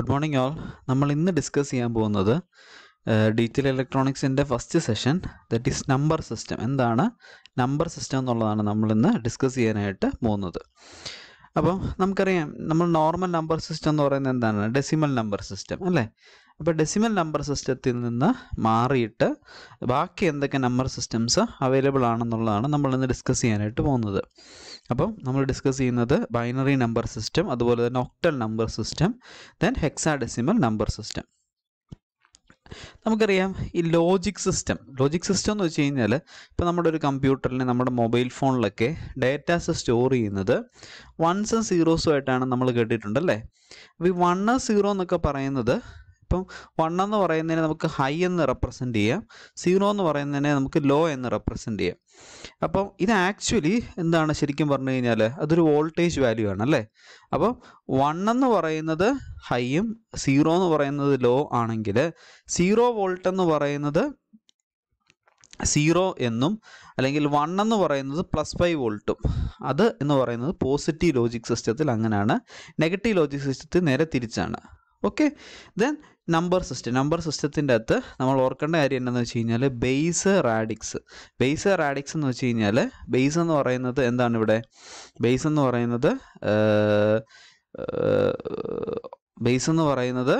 good morning all നമ്മൾ ഇന്ന് discuss ചെയ്യാൻ പോകുന്നത് ഡിജിറ്റൽ ഇലക്ട്രോണിക്സിൻ്റെ first session that is number system എന്താണ് നമ്പർ സിസ്റ്റം എന്നുള്ളതാണ് നമ്മൾ ഇന്ന് ഡിസ്കസ് ചെയ്യാനായിട്ട് പോകുന്നത് അപ്പം നമുക്കറിയാം നമ്മൾ നോർമൽ നമ്പർ സിസ്റ്റം എന്ന് പറയുന്നത് എന്താണ് ഡെസിമൽ നമ്പർ സിസ്റ്റം അല്ലേ അപ്പോൾ ഡെസിമൽ നമ്പർ സിസ്റ്റത്തിൽ നിന്ന് മാറിയിട്ട് ബാക്കി എന്തൊക്കെ നമ്പർ സിസ്റ്റംസ് അവൈലബിൾ ആണെന്നുള്ളതാണ് നമ്മൾ ഇന്ന് ഡിസ്കസ് ചെയ്യാനായിട്ട് പോകുന്നത് അപ്പം നമ്മൾ ഡിസ്കസ് ചെയ്യുന്നത് ബൈനറി നമ്പർ സിസ്റ്റം അതുപോലെ തന്നെ octal number system then hexadecimal number system നമുക്കറിയാം ഈ ലോജിക് സിസ്റ്റം ലോജിക് സിസ്റ്റം എന്ന് വെച്ച് കഴിഞ്ഞാൽ ഇപ്പം നമ്മുടെ ഒരു കമ്പ്യൂട്ടറിൽ നമ്മുടെ മൊബൈൽ ഫോണിലൊക്കെ ഡേറ്റാസ് സ്റ്റോർ ചെയ്യുന്നത് വൺസും സീറോസും ആയിട്ടാണ് നമ്മൾ കേട്ടിട്ടുണ്ട് അല്ലേ അപ്പോൾ ഈ വണ് സീറോ എന്നൊക്കെ പറയുന്നത് ഇപ്പം വൺ എന്ന് പറയുന്നതിനെ നമുക്ക് ഹൈ എന്ന് റെപ്രസെൻ്റ് ചെയ്യാം സീറോ എന്ന് പറയുന്നതിനെ നമുക്ക് ലോ എന്ന് റെപ്രസെൻ്റ് ചെയ്യാം അപ്പം ഇത് ആക്ച്വലി എന്താണ് ശരിക്കും പറഞ്ഞു കഴിഞ്ഞാൽ അതൊരു വോൾട്ടേജ് വാല്യൂ ആണ് അല്ലേ അപ്പം വൺ എന്ന് പറയുന്നത് ഹൈയും സീറോ എന്ന് പറയുന്നത് ലോ ആണെങ്കിൽ സീറോ വോൾട്ട് എന്ന് പറയുന്നത് സീറോ എന്നും അല്ലെങ്കിൽ വൺ എന്ന് പറയുന്നത് പ്ലസ് ഫൈവ് വോൾട്ടും അത് എന്ന് പറയുന്നത് പോസിറ്റീവ് ലോജിക് സിസ്റ്റത്തിൽ അങ്ങനെയാണ് നെഗറ്റീവ് ലോജിക് സിസ്റ്റത്തിൽ നേരെ തിരിച്ചാണ് okay then number system number സിസ്റ്റത്തിൻ്റെ അകത്ത് നമ്മൾ ഓർക്കേണ്ട കാര്യം എന്താണെന്ന് വെച്ച് കഴിഞ്ഞാൽ ബേസ് റാഡിക്സ് ബേസ് റാഡിക്സ് എന്ന് വെച്ച് കഴിഞ്ഞാൽ ബേസ് എന്ന് പറയുന്നത് എന്താണ് ഇവിടെ ബേസ് എന്ന് പറയുന്നത് ബേസ് എന്ന് പറയുന്നത്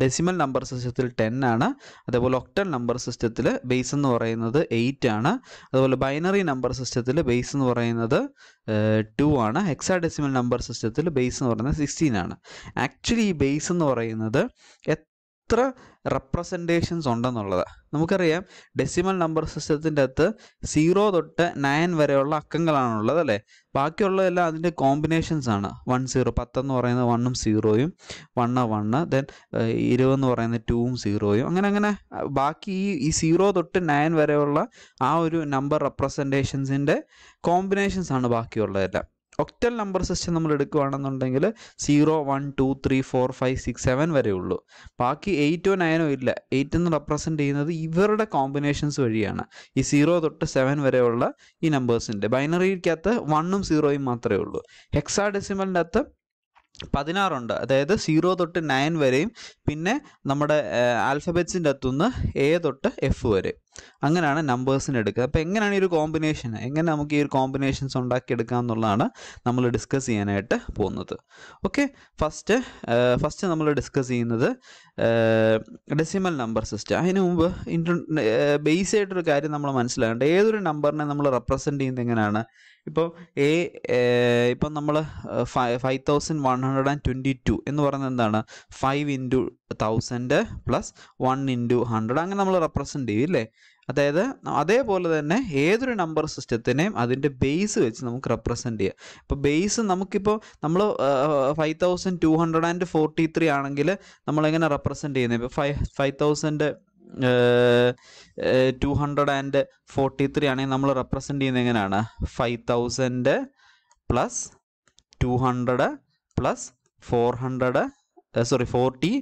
ഡെസിമൽ നമ്പർ സിസ്റ്റത്തിൽ ടെൻ ആണ് അതേപോലെ ഒക്ടൽ നമ്പർ സിസ്റ്റത്തിൽ ബേസ് എന്ന് പറയുന്നത് എയ്റ്റ് ആണ് അതുപോലെ ബൈനറി നമ്പർ സിസ്റ്റത്തിൽ ബേസ് എന്ന് പറയുന്നത് ടു ആണ് എക്സാ ഡെസിമൽ നമ്പർ സിസ്റ്റത്തിൽ ബേസ് എന്ന് പറയുന്നത് സിക്സ്റ്റീൻ ആണ് ആക്ച്വലി ഈ ബേസ് എന്ന് പറയുന്നത് എത്ര റെപ്രസെൻറ്റേഷൻസ് ഉണ്ടെന്നുള്ളത് നമുക്കറിയാം ഡെസിമൽ നമ്പർ സിസ്റ്റത്തിൻ്റെ അകത്ത് സീറോ തൊട്ട് നയൻ വരെയുള്ള അക്കങ്ങളാണുള്ളത് അല്ലേ ബാക്കിയുള്ളതെല്ലാം അതിൻ്റെ കോമ്പിനേഷൻസ് ആണ് വൺ സീറോ പത്തെന്ന് പറയുന്നത് വണ്ണും സീറോയും വണ്ണ് വണ്ണ് ദെൻ എന്ന് പറയുന്നത് ടൂവും സീറോയും അങ്ങനെ അങ്ങനെ ബാക്കി ഈ ഈ സീറോ തൊട്ട് നയൻ വരെയുള്ള ആ ഒരു നമ്പർ റെപ്രസെൻറ്റേഷൻസിൻ്റെ കോമ്പിനേഷൻസ് ആണ് ബാക്കിയുള്ളതെല്ലാം ഒക്ടൽ നമ്പർ സിസ്റ്റം നമ്മൾ എടുക്കുകയാണെന്നുണ്ടെങ്കിൽ zero one two three four five six seven വരെ ഉള്ളൂ ബാക്കി എയ്റ്റോ നയനോ ഇല്ല എയ്റ്റ് എന്ന് റെപ്രസെൻറ്റ് ചെയ്യുന്നത് ഇവരുടെ കോമ്പിനേഷൻസ് വഴിയാണ് ഈ സീറോ തൊട്ട് സെവൻ വരെയുള്ള ഈ നമ്പേഴ്സിൻ്റെ ബൈനറിക്കകത്ത് വണ്ണും സീറോയും മാത്രമേ ഉള്ളൂ ഹെക്സാ ഡെസിമലിൻ്റെ അകത്ത് പതിനാറുണ്ട് അതായത് സീറോ തൊട്ട് നയൻ വരെയും പിന്നെ നമ്മുടെ ആൽഫബെറ്റ്സിൻ്റെ അത്തുനിന്ന് എ തൊട്ട് എഫ് വരെ അങ്ങനെയാണ് നമ്പേഴ്സിന് എടുക്കുക അപ്പോൾ എങ്ങനെയാണ് ഈ ഒരു കോമ്പിനേഷൻ എങ്ങനെ നമുക്ക് ഈ ഒരു കോമ്പിനേഷൻസ് ഉണ്ടാക്കിയെടുക്കാം എന്നുള്ളതാണ് നമ്മൾ ഡിസ്കസ് ചെയ്യാനായിട്ട് പോകുന്നത് ഓക്കെ ഫസ്റ്റ് ഫസ്റ്റ് നമ്മൾ ഡിസ്കസ് ചെയ്യുന്നത് ഡെസിമൽ നമ്പർ സിസ്റ്റം അതിന് മുമ്പ് ഇൻ്റർ ബേസ് ആയിട്ടൊരു കാര്യം നമ്മൾ മനസ്സിലാകേണ്ട ഏതൊരു നമ്പറിനെ നമ്മൾ റെപ്രസെൻ്റ് ചെയ്യുന്നത് എങ്ങനെയാണ് ഇപ്പോൾ എ ഇപ്പം നമ്മൾ five five thousand one hundred and twenty two എന്ന് പറയുന്നത് എന്താണ് five into thousand plus one into hundred അങ്ങനെ നമ്മൾ റെപ്രസെൻ്റ് ചെയ്യും ഇല്ലേ അതായത് അതേപോലെ തന്നെ ഏതൊരു നമ്പർ സിസ്റ്റത്തിനെയും അതിൻ്റെ ബേസ് വെച്ച് നമുക്ക് റെപ്രസെൻ്റ് ചെയ്യാം ഇപ്പോൾ ബേസ് നമുക്കിപ്പോൾ നമ്മൾ five thousand two hundred and forty three ആണെങ്കിൽ നമ്മളെങ്ങനെ റെപ്രസെൻ്റ് ചെയ്യുന്നത് ഇപ്പോൾ five five thousand two hundred and forty three ആണെങ്കിൽ നമ്മൾ റെപ്രസെൻ്റ് ചെയ്യുന്നത് എങ്ങനെയാണ് five thousand plus two hundred plus four hundred sorry forty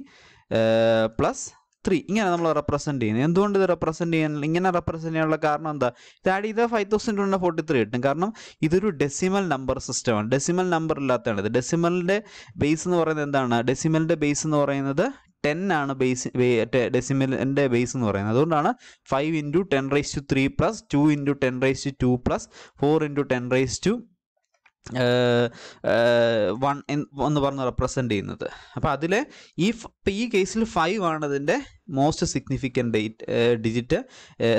plus three ഇങ്ങനെ നമ്മൾ റെപ്രസെന്റ് ചെയ്യുന്നത് എന്തുകൊണ്ട് ഇത് റെപ്രസെന്റ് ചെയ്യാൻ ഇങ്ങനെ റെപ്രസെന്റ് ചെയ്യാനുള്ള കാരണം എന്താ ഇത് ആഡ് ചെയ്താൽ five thousand two forty three കിട്ടും കാരണം ഇതൊരു ഡെസിമൽ നമ്പർ സിസ്റ്റമാണ് ഡെസിമൽ നമ്പർ ഇല്ലാത്തതാണ് ഇത് ഡെസിമലിന്റെ ബേസ് എന്ന് പറയുന്നത് എന്താണ് ഡെസിമലിന്റെ ബേസ് എന്ന് പറയുന്നത് ടെൻ ആണ് ബേസ് ഡെസിമലിന്റെ ബേസ് എന്ന് പറയുന്നത് അതുകൊണ്ടാണ് five into ten raise to three plus two into ten raise to two plus four into ten raise to one എന്ന് പറഞ്ഞ് റെപ്രസെൻ്റ് ചെയ്യുന്നത് അപ്പോൾ അതിൽ ഈ ഈ കേസിൽ ഫൈവ് ആണ് അതിൻ്റെ മോസ്റ്റ് സിഗ്നിഫിക്കൻ്റ് ഡേറ്റ് ഡിജിറ്റ്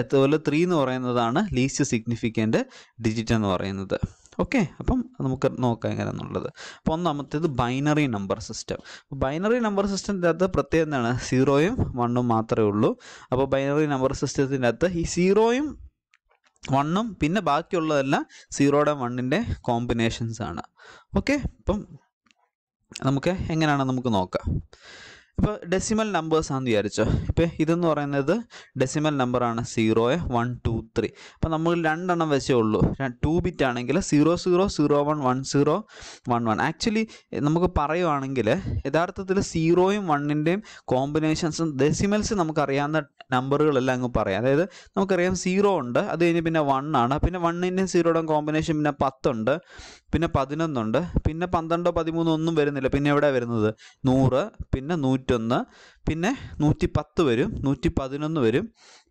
അതുപോലെ ത്രീ എന്ന് പറയുന്നതാണ് ലീസ്റ്റ് സിഗ്നിഫിക്കൻ്റ് ഡിജിറ്റ് എന്ന് പറയുന്നത് ഓക്കെ അപ്പം നമുക്ക് നോക്കാം എങ്ങനെ എന്നുള്ളത് അപ്പോൾ ഒന്നാമത്തേത് binary number system binary number സിസ്റ്റത്തിൻ്റെ അകത്ത് പ്രത്യേകത എന്താണ് സീറോയും വണ്ണും മാത്രമേ ഉള്ളൂ അപ്പോൾ ബൈനറി നമ്പർ സിസ്റ്റത്തിൻ്റെ അകത്ത് ഈ സീറോയും വണ്ണും പിന്നെ ബാക്കിയുള്ളതെല്ലാം സീറോയുടെ വണ്ണിൻ്റെ കോമ്പിനേഷൻസ് ആണ് ഓക്കെ അപ്പം നമുക്ക് എങ്ങനെയാണ് നമുക്ക് നോക്കാം ഇപ്പോൾ ഡെസിമൽ നമ്പേഴ്സ് ആണെന്ന് വിചാരിച്ചോ ഇപ്പോൾ ഇതെന്ന് പറയുന്നത് ഡെസിമൽ നമ്പറാണ് സീറോ വൺ ടു ത്രീ അപ്പോൾ നമ്മൾ രണ്ടെണ്ണം വെച്ചേ ഉള്ളൂ ടു ബിറ്റ് ആണെങ്കിൽ zero zero zero one one zero one one actually നമുക്ക് പറയുവാണെങ്കിൽ യഥാർത്ഥത്തിൽ സീറോയും വണ്ണിൻ്റെയും കോമ്പിനേഷൻസും ഡെസിമൽസ് നമുക്കറിയാവുന്ന നമ്പറുകളെല്ലാം അങ്ങ് പറയാം അതായത് നമുക്കറിയാം സീറോ ഉണ്ട് അത് കഴിഞ്ഞ് പിന്നെ വൺ ആണ് പിന്നെ വണ്ണിൻ്റെയും സീറോയുടെയും കോമ്പിനേഷൻ പിന്നെ പത്തുണ്ട് പിന്നെ പതിനൊന്നുണ്ട് പിന്നെ പന്ത്രണ്ടോ പതിമൂന്നോ ഒന്നും വരുന്നില്ല പിന്നെ എവിടെ വരുന്നത് നൂറ് പിന്നെ നൂറ്റൊന്ന് പിന്നെ നൂറ്റി പത്ത് വരും നൂറ്റി പതിനൊന്ന് വരും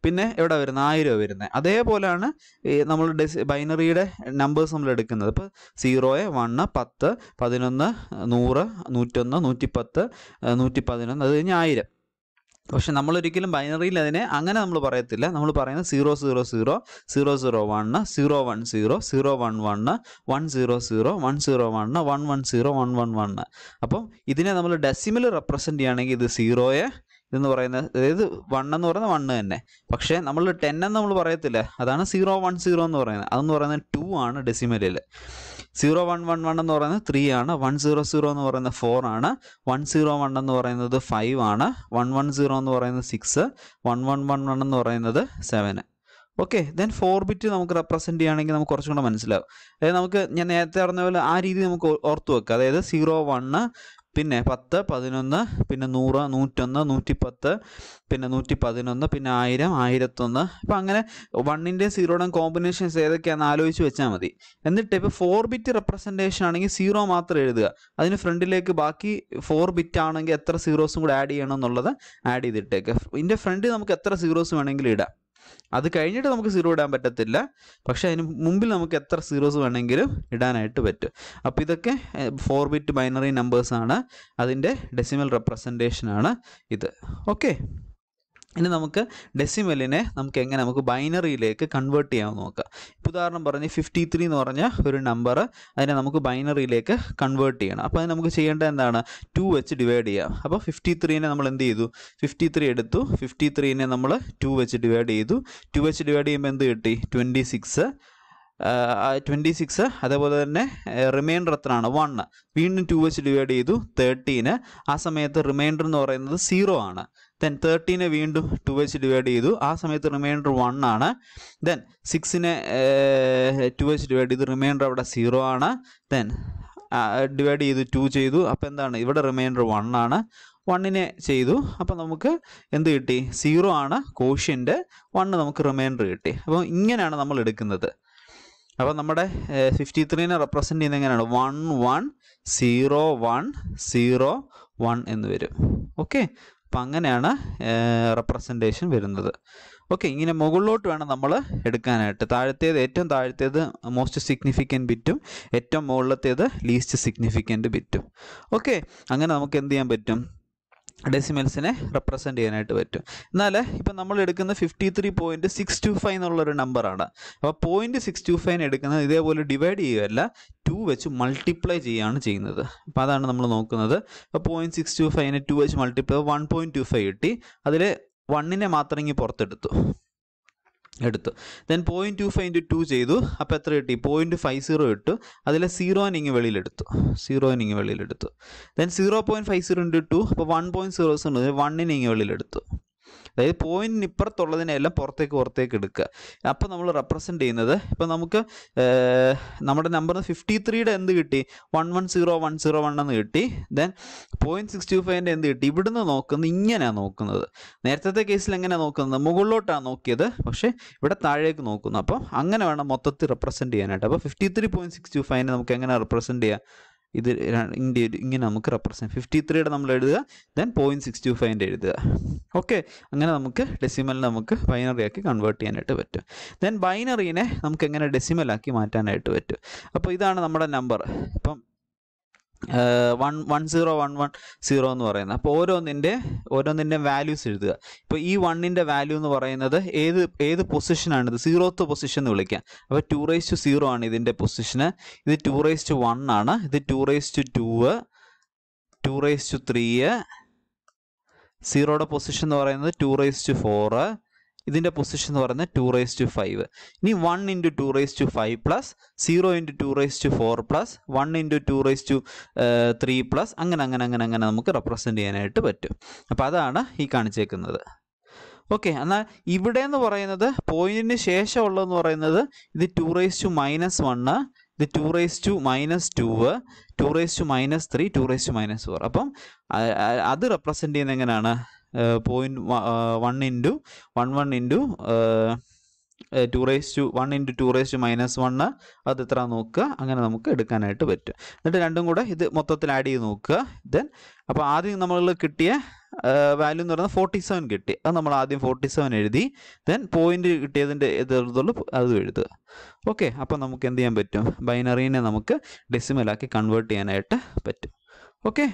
പിന്നെ എവിടെ വരുന്നത് ആയിരം വരുന്നത് അതേപോലെയാണ് ഈ നമ്മൾ ഡെസ് ബൈനറിയുടെ നമ്പേഴ്സ് നമ്മൾ എടുക്കുന്നത് ഇപ്പോൾ സീറോയെ വണ്ണ് പത്ത് പതിനൊന്ന് നൂറ് നൂറ്റൊന്ന് നൂറ്റി പത്ത് നൂറ്റി പതിനൊന്ന് അത് കഴിഞ്ഞ് ആയിരം പക്ഷെ നമ്മളൊരിക്കലും ബൈനറിയിൽ അതിനെ അങ്ങനെ നമ്മൾ പറയത്തില്ല നമ്മൾ പറയുന്നത് zero zero zero zero zero one zero one zero zero one one one zero zero one zero one one one zero one one one അപ്പം ഇതിനെ നമ്മൾ ഡെസിമൽ റെപ്രസെൻ്റ് ചെയ്യുകയാണെങ്കിൽ ഇത് സീറോയെ ഇതെന്ന് പറയുന്നത് അതായത് വൺ എന്ന് പറയുന്നത് വണ്ണ് തന്നെ പക്ഷേ നമ്മൾ ടെൻ എന്ന് നമ്മൾ പറയത്തില്ല അതാണ് സീറോ വൺ സീറോ എന്ന് പറയുന്നത് അതെന്ന് പറയുന്നത് ടു ആണ് ഡെസിമലിൽ സീറോ വൺ വൺ വൺ എന്ന് പറയുന്നത് ത്രീ ആണ് വൺ സീറോ സീറോ എന്ന് പറയുന്നത് ഫോർ ആണ് വൺ സീറോ വൺ എന്ന് പറയുന്നത് ഫൈവ് ആണ് വൺ വൺ സീറോ എന്ന് പറയുന്നത് six one one one one എന്ന് പറയുന്നത് seven okay then four bit നമുക്ക് റെപ്രസെൻറ്റ് ചെയ്യുകയാണെങ്കിൽ നമുക്ക് കുറച്ചും കൂടെ മനസ്സിലാവും അതായത് നമുക്ക് ഞാൻ നേരത്തെ പറഞ്ഞ പോലെ ആ രീതി നമുക്ക് ഓർത്ത് വെക്കുക അതായത് സീറോ വണ് പിന്നെ പത്ത് പതിനൊന്ന് പിന്നെ നൂറ് നൂറ്റൊന്ന് നൂറ്റിപ്പത്ത് പിന്നെ നൂറ്റി പതിനൊന്ന് പിന്നെ ആയിരം ആയിരത്തൊന്ന് അപ്പം അങ്ങനെ വണ്ണിൻ്റെയും സീറോയുടെയും കോമ്പിനേഷൻസ് ഏതൊക്കെയാണെന്ന് ആലോചിച്ച് വെച്ചാൽ മതി എന്നിട്ട് ഇപ്പോൾ ഫോർ ബിറ്റ് റെപ്രസെൻറ്റേഷൻ ആണെങ്കിൽ സീറോ മാത്രം എഴുതുക അതിന് ഫ്രണ്ടിലേക്ക് ബാക്കി ഫോർ ബിറ്റ് ആണെങ്കിൽ എത്ര സീറോസും കൂടെ ആഡ് ചെയ്യണം എന്നുള്ളത് ആഡ് ചെയ്തിട്ടേക്ക് ഇതിൻ്റെ ഫ്രണ്ടിൽ നമുക്ക് എത്ര സീറോസ് വേണമെങ്കിലും ഇടാം അത് കഴിഞ്ഞിട്ട് നമുക്ക് സീറോ ഇടാൻ പറ്റത്തില്ല പക്ഷേ അതിന് മുമ്പിൽ നമുക്ക് എത്ര സീറോസ് വേണമെങ്കിലും ഇടാനായിട്ട് പറ്റും അപ്പോൾ ഇതൊക്കെ ഫോർ ബിറ്റ് ബൈനറി നമ്പേഴ്സാണ് അതിൻ്റെ ഡെസിമൽ റെപ്രസെൻറ്റേഷനാണ് ഇത് ഓക്കെ ഇനി നമുക്ക് ഡെസിമലിനെ നമുക്ക് എങ്ങനെ നമുക്ക് ബൈനറിയിലേക്ക് കൺവേർട്ട് ചെയ്യാമെന്ന് നോക്കാം ഇപ്പോൾ ഉദാഹരണം പറഞ്ഞ് ഫിഫ്റ്റി ത്രീ എന്ന് പറഞ്ഞ ഒരു നമ്പർ അതിനെ നമുക്ക് ബൈനറിയിലേക്ക് കൺവേർട്ട് ചെയ്യണം അപ്പോൾ അതിന് നമുക്ക് ചെയ്യേണ്ട എന്താണ് ടു വെച്ച് ഡിവൈഡ് ചെയ്യാം അപ്പോൾ ഫിഫ്റ്റി ത്രീനെ നമ്മൾ എന്ത് ചെയ്തു ഫിഫ്റ്റി ത്രീ എടുത്തു ഫിഫ്റ്റി ത്രീനെ നമ്മൾ ടു വെച്ച് ഡിവൈഡ് ചെയ്തു ടു വെച്ച് ഡിവൈഡ് ചെയ്യുമ്പോൾ എന്ത് കിട്ടി ട്വൻറ്റി സിക്സ് ട്വൻറ്റി സിക്സ് അതേപോലെ തന്നെ റിമൈൻഡർ എത്രയാണ് വൺ വീണ്ടും ടു വെച്ച് ഡിവൈഡ് ചെയ്തു തേർട്ടീന് ആ സമയത്ത് റിമൈൻഡർ എന്ന് പറയുന്നത് സീറോ ആണ് ദെൻ തേർട്ടീനെ വീണ്ടും ടു വെച്ച് ഡിവൈഡ് ചെയ്തു ആ സമയത്ത് റിമൈൻഡർ വൺ ആണ് ദെൻ സിക്സിനെ ടു വെച്ച് ഡിവൈഡ് ചെയ്തു റിമൈൻഡർ അവിടെ സീറോ ആണ് ദെൻ ഡിവൈഡ് ചെയ്തു ടു ചെയ്തു അപ്പോൾ എന്താണ് ഇവിടെ റിമൈൻഡർ വൺ ആണ് വണ്ണിനെ ചെയ്തു അപ്പോൾ നമുക്ക് എന്ത് കിട്ടി സീറോ ആണ് കോഷ്യൻ്റെ വണ്ണ് നമുക്ക് റിമൈൻഡർ കിട്ടി അപ്പോൾ ഇങ്ങനെയാണ് നമ്മൾ എടുക്കുന്നത് അപ്പോൾ നമ്മുടെ ഫിഫ്റ്റി ത്രീനെ റെപ്രസെൻ്റ് ചെയ്യുന്നത് എങ്ങനെയാണ് one one zero one zero one എന്ന് വരും ഓക്കെ അപ്പം അങ്ങനെയാണ് റെപ്രസെൻറ്റേഷൻ വരുന്നത് ഓക്കെ ഇങ്ങനെ മുകളിലോട്ട് വേണം നമ്മൾ എടുക്കാനായിട്ട് താഴത്തേത് ഏറ്റവും താഴത്തേത് മോസ്റ്റ് സിഗ്നിഫിക്കൻറ്റ് ബിറ്റും ഏറ്റവും മുകളിലത്തേത് ലീസ്റ്റ് സിഗ്നിഫിക്കൻറ്റ് ബിറ്റും ഓക്കെ അങ്ങനെ നമുക്ക് എന്ത് ചെയ്യാൻ പറ്റും ഡെസിമൽസിനെ റെപ്രസെന്റ് ചെയ്യാനായിട്ട് പറ്റും എന്നാൽ ഇപ്പം നമ്മൾ എടുക്കുന്ന fifty three point six two five എന്നുള്ളൊരു നമ്പറാണ് അപ്പോൾ പോയിൻറ്റ് സിക്സ് ടു ഫൈവ് എടുക്കുന്നത് ഇതേപോലെ ഡിവൈഡ് ചെയ്യുകയല്ല ടു വെച്ച് മൾട്ടിപ്ലൈ ചെയ്യുകയാണ് ചെയ്യുന്നത് അപ്പോൾ അതാണ് നമ്മൾ നോക്കുന്നത് അപ്പോൾ പോയിൻറ്റ് സിക്സ് ടു ഫൈവിനെ ടു വെച്ച് multiply one point two five കിട്ടി അതിൽ വണ്ണിനെ മാത്രം ഇങ്ങനെ പുറത്തെടുത്തു എടുത്തു then point two five into two ചെയ്തു അപ്പോൾ എത്ര കിട്ടി പോയിൻറ്റ് ഫൈവ് സീറോ ഇട്ടു അതിലെ സീറോ ഇങ്ങ് വെളിയിലെടുത്തു സീറോ ഇങ്ങ് വെളിയിലെടുത്തു then zero point five zero into two അപ്പോൾ വൺ പോയിൻറ്റ് സീറോ സീറോ വണ്ണിന് ഇങ്ങ് വെളിയിലെടുത്തു അതായത് പോയിന്റിന് ഇപ്പുറത്തുള്ളതിനെല്ലാം പുറത്തേക്ക് പുറത്തേക്ക് എടുക്കുക അപ്പോൾ നമ്മൾ റെപ്രസെൻ്റ് ചെയ്യുന്നത് ഇപ്പോൾ നമുക്ക് നമ്മുടെ നമ്പർ ഫിഫ്റ്റി ത്രീയുടെ എന്ത് കിട്ടി one one zero one zero one എന്ന് കിട്ടി ദെൻ പോയിന്റ് സിക്സ്റ്റി ടു ഫൈവിൻ്റെ എന്ത് കിട്ടി ഇവിടുന്ന് നോക്കുന്നത് ഇങ്ങനെയാണ് നോക്കുന്നത് നേരത്തെ കേസിൽ എങ്ങനെയാണ് നോക്കുന്നത് മുകളിലോട്ടാണ് നോക്കിയത് പക്ഷേ ഇവിടെ താഴേക്ക് നോക്കുന്നു അപ്പോൾ അങ്ങനെ വേണം മൊത്തത്തിൽ റെപ്രസെൻ്റ് ചെയ്യാനായിട്ട് അപ്പോൾ fifty three point sixty two ഫൈവിനെ നമുക്ക് എങ്ങനെ റെപ്രസെൻ്റ് ചെയ്യാം ഇത് ഇന്ത്യ ഇങ്ങനെ നമുക്ക് റെപ്രസെൻറ്റ് ഫിഫ്റ്റി ത്രീയുടെ നമ്മൾ എഴുതുക ദെൻ പോയിൻറ്റ് സിക്സ്റ്റി ഫൈവിൻ്റെ എഴുതുക ഓക്കെ അങ്ങനെ നമുക്ക് ഡെസിമലിനെ നമുക്ക് ബൈനറിയാക്കി കൺവേർട്ട് ചെയ്യാനായിട്ട് പറ്റും ദെൻ ബൈനറീനെ നമുക്ക് എങ്ങനെ ഡെസിമലാക്കി മാറ്റാനായിട്ട് പറ്റും അപ്പോൾ ഇതാണ് നമ്മുടെ നമ്പർ ഇപ്പം one one zero one one zero എന്ന് പറയുന്നത് അപ്പോൾ ഓരോന്നിൻ്റെ ഓരോന്നിൻ്റെ വാല്യൂസ് എഴുതുക ഇപ്പോൾ ഈ വണ്ണിൻ്റെ വാല്യൂ എന്ന് പറയുന്നത് ഏത് ഏത് പൊസിഷനാണിത് സീറോത്ത് പൊസിഷൻ എന്ന് വിളിക്കാം അപ്പോൾ ടു റേസ് ടു സീറോ ആണ് ഇതിൻ്റെ പൊസിഷന് ഇത് ടു റേസ് ടു വൺ ആണ് ഇത് two raise to two two raise to three സീറോയുടെ പൊസിഷൻ എന്ന് പറയുന്നത് ടു റേസ് ടു ഫോറ് ഇതിൻ്റെ പൊസിഷൻ എന്ന് പറയുന്നത് ടു റേസ് ടു ഫൈവ് ഇനി one into two raise to five plus zero into two raise to four plus one into two raise to three plus അങ്ങനെ അങ്ങനെ അങ്ങനെ അങ്ങനെ നമുക്ക് റെപ്രസെൻ്റ് ചെയ്യാനായിട്ട് പറ്റും അപ്പോൾ അതാണ് ഈ കാണിച്ചേക്കുന്നത് ഓക്കെ എന്നാൽ ഇവിടെ എന്ന് പറയുന്നത് പോയിന്റിന് ശേഷം ഉള്ളതെന്ന് പറയുന്നത് ഇത് two raise to minus one ഇത് two raise to minus two two raise to minus three two raise to minus four അപ്പം അത് റെപ്രസെൻ്റ് ചെയ്യുന്നത് എങ്ങനെയാണ് point one into one one into two raise to one into two raise to minus one അത് എത്ര നോക്കുക അങ്ങനെ നമുക്ക് എടുക്കാനായിട്ട് പറ്റും എന്നിട്ട് രണ്ടും കൂടെ ഇത് മൊത്തത്തിൽ ആഡ് ചെയ്ത് നോക്കുക ദെൻ അപ്പോൾ ആദ്യം നമ്മൾ കിട്ടിയ വാല്യൂ എന്ന് പറയുന്നത് ഫോർട്ടി സെവൻ കിട്ടി അത് നമ്മൾ ആദ്യം ഫോർട്ടി സെവൻ എഴുതി ദെൻ പോയിന്റ് കിട്ടിയതിൻ്റെ എതിർത്തുള്ളൂ അത് എഴുതുക ഓക്കെ അപ്പോൾ നമുക്ക് എന്ത് ചെയ്യാൻ പറ്റും ബൈനറീനെ നമുക്ക് ഡെസിമലാക്കി കൺവേർട്ട് ചെയ്യാനായിട്ട് പറ്റും ഓക്കെ